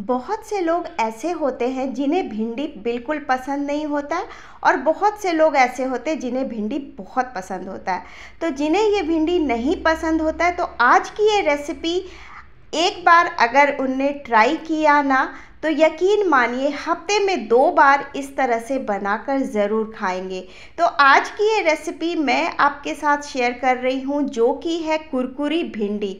बहुत से लोग ऐसे होते हैं जिन्हें भिंडी बिल्कुल पसंद नहीं होता है और बहुत से लोग ऐसे होते हैं जिन्हें भिंडी बहुत पसंद होता है तो जिन्हें ये भिंडी नहीं पसंद होता है तो आज की ये रेसिपी एक बार अगर उनने ट्राई किया ना तो यकीन मानिए हफ्ते में दो बार इस तरह से बनाकर ज़रूर खाएंगे तो आज की ये रेसिपी मैं आपके साथ शेयर कर रही हूँ जो कि है कुरकुरी भिंडी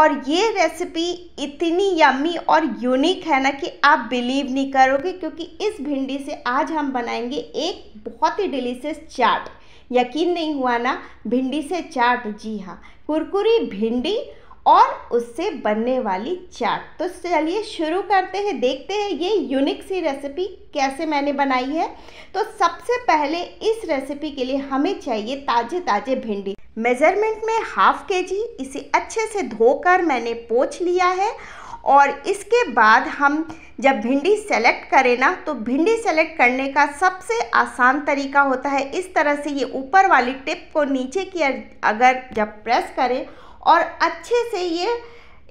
और ये रेसिपी इतनी यम्मी और यूनिक है ना कि आप बिलीव नहीं करोगे क्योंकि इस भिंडी से आज हम बनाएंगे एक बहुत ही डिलीशियस चाट यकीन नहीं हुआ ना भिंडी से चाट जी हाँ कुरकुरी भिंडी और उससे बनने वाली चाट तो चलिए शुरू करते हैं देखते हैं ये यूनिक सी रेसिपी कैसे मैंने बनाई है तो सबसे पहले इस रेसिपी के लिए हमें चाहिए ताज़े ताज़े भिंडी मेज़रमेंट में हाफ़ के जी इसे अच्छे से धोकर मैंने पोछ लिया है और इसके बाद हम जब भिंडी सेलेक्ट करें ना तो भिंडी सेलेक्ट करने का सबसे आसान तरीका होता है इस तरह से ये ऊपर वाली टिप को नीचे की अगर जब प्रेस करें और अच्छे से ये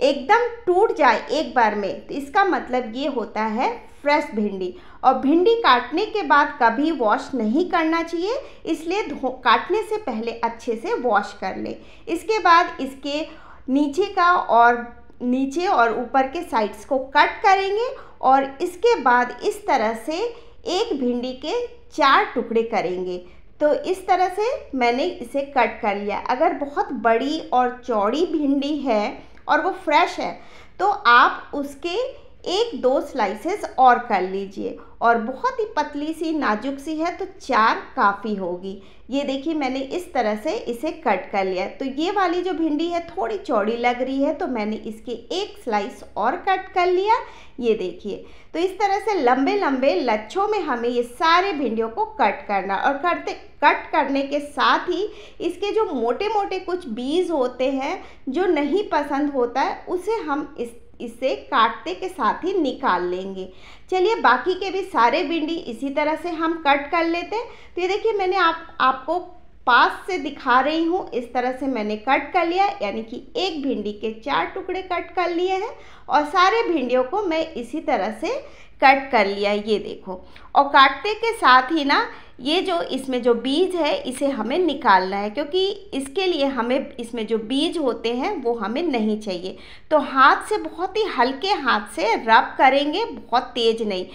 एकदम टूट जाए एक बार में तो इसका मतलब ये होता है फ्रेश भिंडी और भिंडी काटने के बाद कभी वॉश नहीं करना चाहिए इसलिए काटने से पहले अच्छे से वॉश कर लें इसके बाद इसके नीचे का और नीचे और ऊपर के साइड्स को कट करेंगे और इसके बाद इस तरह से एक भिंडी के चार टुकड़े करेंगे तो इस तरह से मैंने इसे कट कर लिया अगर बहुत बड़ी और चौड़ी भिंडी है और वो फ्रेश है तो आप उसके एक दो स्लाइसेस और कर लीजिए और बहुत ही पतली सी नाजुक सी है तो चार काफ़ी होगी ये देखिए मैंने इस तरह से इसे कट कर लिया तो ये वाली जो भिंडी है थोड़ी चौड़ी लग रही है तो मैंने इसके एक स्लाइस और कट कर लिया ये देखिए तो इस तरह से लंबे लंबे लच्छों में हमें ये सारे भिंडियों को कट करना और करते कट करने के साथ ही इसके जो मोटे मोटे कुछ बीज होते हैं जो नहीं पसंद होता है उसे हम इस इसे काटते के साथ ही निकाल लेंगे चलिए बाकी के भी सारे भिंडी इसी तरह से हम कट कर लेते हैं तो ये देखिए मैंने आप आपको पास से दिखा रही हूँ इस तरह से मैंने कट कर लिया यानी कि एक भिंडी के चार टुकड़े कट कर लिए हैं और सारे भिंडियों को मैं इसी तरह से कट कर लिया ये देखो और काटते के साथ ही ना ये जो इसमें जो बीज है इसे हमें निकालना है क्योंकि इसके लिए हमें इसमें जो बीज होते हैं वो हमें नहीं चाहिए तो हाथ से बहुत ही हल्के हाथ से रब करेंगे बहुत तेज़ नहीं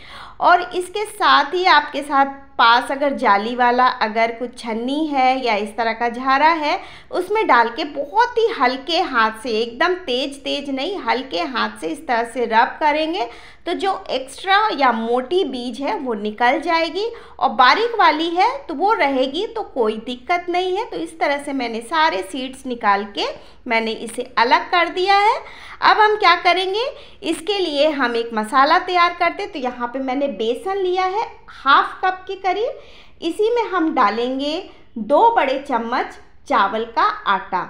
और इसके साथ ही आपके साथ पास अगर जाली वाला अगर कुछ छन्नी है या इस तरह का झारा है उसमें डाल के बहुत ही हल्के हाथ से एकदम तेज तेज नहीं हल्के हाथ से इस तरह से रब करेंगे तो जो एक्स्ट्रा या मोटी बीज है वो निकल जाएगी और बारीक वाली है तो वो रहेगी तो कोई दिक्कत नहीं है तो इस तरह से मैंने सारे सीड्स निकाल के मैंने इसे अलग कर दिया है अब हम क्या करेंगे इसके लिए हम एक मसाला तैयार करते तो यहाँ पर मैंने बेसन लिया है हाफ कप के करीब इसी में हम डालेंगे दो बड़े चम्मच चावल का आटा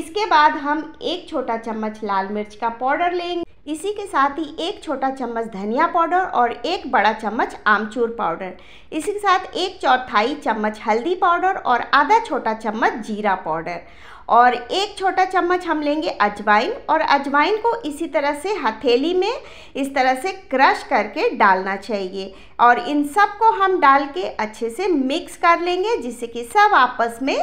इसके बाद हम एक छोटा चम्मच लाल मिर्च का पाउडर लेंगे इसी के साथ ही एक छोटा चम्मच धनिया पाउडर और एक बड़ा चम्मच आमचूर पाउडर इसी के साथ एक चौथाई चम्मच हल्दी पाउडर और आधा छोटा चम्मच जीरा पाउडर और एक छोटा चम्मच हम लेंगे अजवाइन और अजवाइन को इसी तरह से हथेली में इस तरह से क्रश करके डालना चाहिए और इन सब को हम डाल के अच्छे से मिक्स कर लेंगे जिससे कि सब आपस में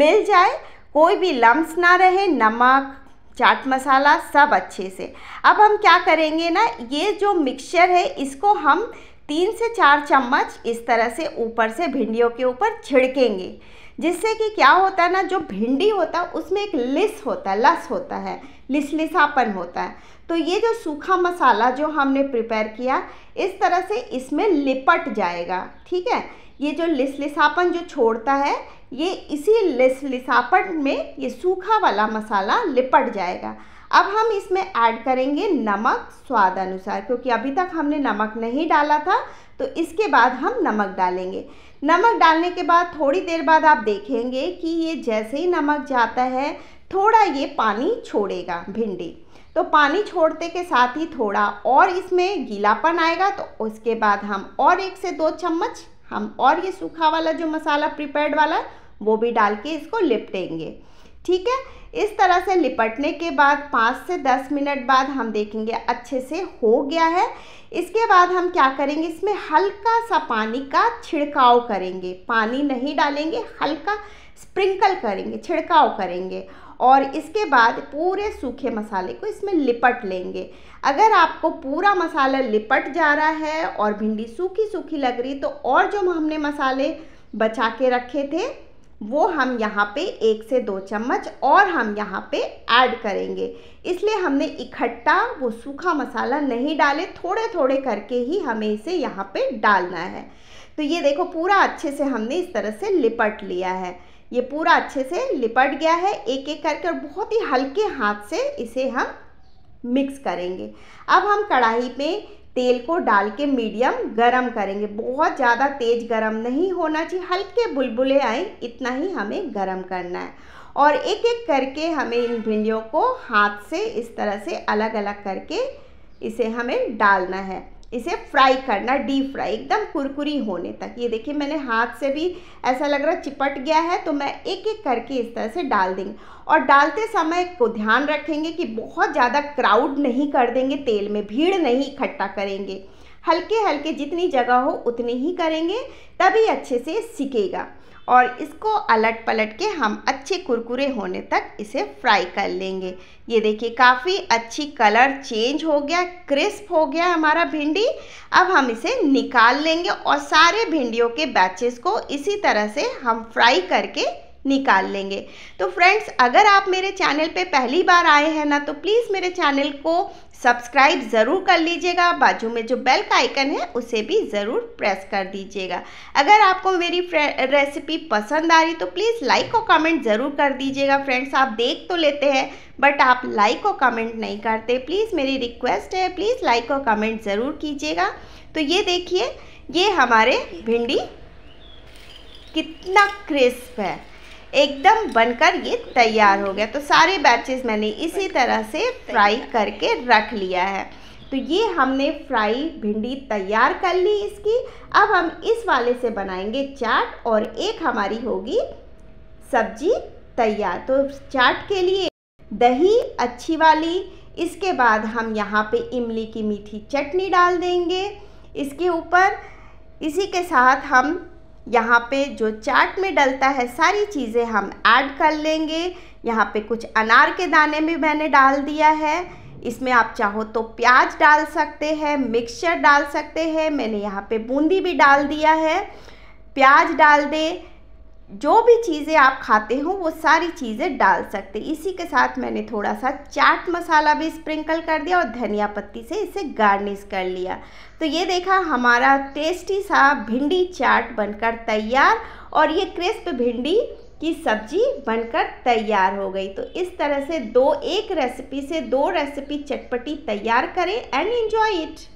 मिल जाए कोई भी लम्स ना रहे नमक चाट मसाला सब अच्छे से अब हम क्या करेंगे ना ये जो मिक्सचर है इसको हम तीन से चार चम्मच इस तरह से ऊपर से भिंडियों के ऊपर छिड़केंगे जिससे कि क्या होता है ना जो भिंडी होता है उसमें एक लिस होता है लस होता है लिसापन होता है तो ये जो सूखा मसाला जो हमने प्रिपेयर किया इस तरह से इसमें लिपट जाएगा ठीक है ये जो लिसापन जो छोड़ता है ये इसी लिस लिसापट में ये सूखा वाला मसाला लिपट जाएगा अब हम इसमें ऐड करेंगे नमक स्वाद अनुसार क्योंकि अभी तक हमने नमक नहीं डाला था तो इसके बाद हम नमक डालेंगे नमक डालने के बाद थोड़ी देर बाद आप देखेंगे कि ये जैसे ही नमक जाता है थोड़ा ये पानी छोड़ेगा भिंडी तो पानी छोड़ते के साथ ही थोड़ा और इसमें गीलापन आएगा तो उसके बाद हम और एक से दो चम्मच हम और ये सूखा वाला जो मसाला प्रिपेयर्ड वाला है वो भी डाल के इसको लिपटेंगे ठीक है इस तरह से लिपटने के बाद पाँच से दस मिनट बाद हम देखेंगे अच्छे से हो गया है इसके बाद हम क्या करेंगे इसमें हल्का सा पानी का छिड़काव करेंगे पानी नहीं डालेंगे हल्का स्प्रिंकल करेंगे छिड़काव करेंगे और इसके बाद पूरे सूखे मसाले को इसमें लिपट लेंगे अगर आपको पूरा मसाला लिपट जा रहा है और भिंडी सूखी सूखी लग रही तो और जो हमने मसाले बचा के रखे थे वो हम यहाँ पे एक से दो चम्मच और हम यहाँ पे ऐड करेंगे इसलिए हमने इकट्ठा वो सूखा मसाला नहीं डाले थोड़े थोड़े करके ही हमें इसे यहाँ पे डालना है तो ये देखो पूरा अच्छे से हमने इस तरह से लिपट लिया है ये पूरा अच्छे से लिपट गया है एक एक करके और बहुत ही हल्के हाथ से इसे हम मिक्स करेंगे अब हम कढ़ाई में तेल को डाल के मीडियम गरम करेंगे बहुत ज़्यादा तेज़ गरम नहीं होना चाहिए हल्के बुलबुले आए इतना ही हमें गरम करना है और एक एक करके हमें इन भिंडियों को हाथ से इस तरह से अलग अलग करके इसे हमें डालना है इसे फ्राई करना डीप फ्राई एकदम कुरकुरी होने तक ये देखिए मैंने हाथ से भी ऐसा लग रहा चिपट गया है तो मैं एक एक करके इस तरह से डाल देंगे और डालते समय को ध्यान रखेंगे कि बहुत ज़्यादा क्राउड नहीं कर देंगे तेल में भीड़ नहीं इकट्ठा करेंगे हल्के हल्के जितनी जगह हो उतनी ही करेंगे तभी अच्छे से सीखेगा और इसको अलट पलट के हम अच्छे कुरकुरे होने तक इसे फ्राई कर लेंगे ये देखिए काफ़ी अच्छी कलर चेंज हो गया क्रिस्प हो गया हमारा भिंडी अब हम इसे निकाल लेंगे और सारे भिंडियों के बैचेस को इसी तरह से हम फ्राई करके निकाल लेंगे तो फ्रेंड्स अगर आप मेरे चैनल पे पहली बार आए हैं ना तो प्लीज़ मेरे चैनल को सब्सक्राइब ज़रूर कर लीजिएगा बाजू में जो बेल का आइकन है उसे भी ज़रूर प्रेस कर दीजिएगा अगर आपको मेरी रेसिपी पसंद आ रही तो प्लीज़ लाइक और कमेंट ज़रूर कर दीजिएगा फ्रेंड्स आप देख तो लेते हैं बट आप लाइक और कमेंट नहीं करते प्लीज़ मेरी रिक्वेस्ट है प्लीज़ लाइक और कमेंट ज़रूर कीजिएगा तो ये देखिए ये हमारे भिंडी कितना क्रिस्प है एकदम बनकर ये तैयार हो गया तो सारे बैचेस मैंने इसी तरह से फ्राई करके रख लिया है तो ये हमने फ्राई भिंडी तैयार कर ली इसकी अब हम इस वाले से बनाएंगे चाट और एक हमारी होगी सब्जी तैयार तो चाट के लिए दही अच्छी वाली इसके बाद हम यहाँ पे इमली की मीठी चटनी डाल देंगे इसके ऊपर इसी के साथ हम यहाँ पे जो चाट में डलता है सारी चीज़ें हम ऐड कर लेंगे यहाँ पे कुछ अनार के दाने भी मैंने डाल दिया है इसमें आप चाहो तो प्याज डाल सकते हैं मिक्सचर डाल सकते हैं मैंने यहाँ पे बूंदी भी डाल दिया है प्याज डाल दे जो भी चीज़ें आप खाते हो वो सारी चीज़ें डाल सकते इसी के साथ मैंने थोड़ा सा चाट मसाला भी स्प्रिंकल कर दिया और धनिया पत्ती से इसे गार्निश कर लिया तो ये देखा हमारा टेस्टी सा भिंडी चाट बनकर तैयार और ये क्रिस्प भिंडी की सब्जी बनकर तैयार हो गई तो इस तरह से दो एक रेसिपी से दो रेसिपी चटपटी तैयार करें एंड एंजॉय इट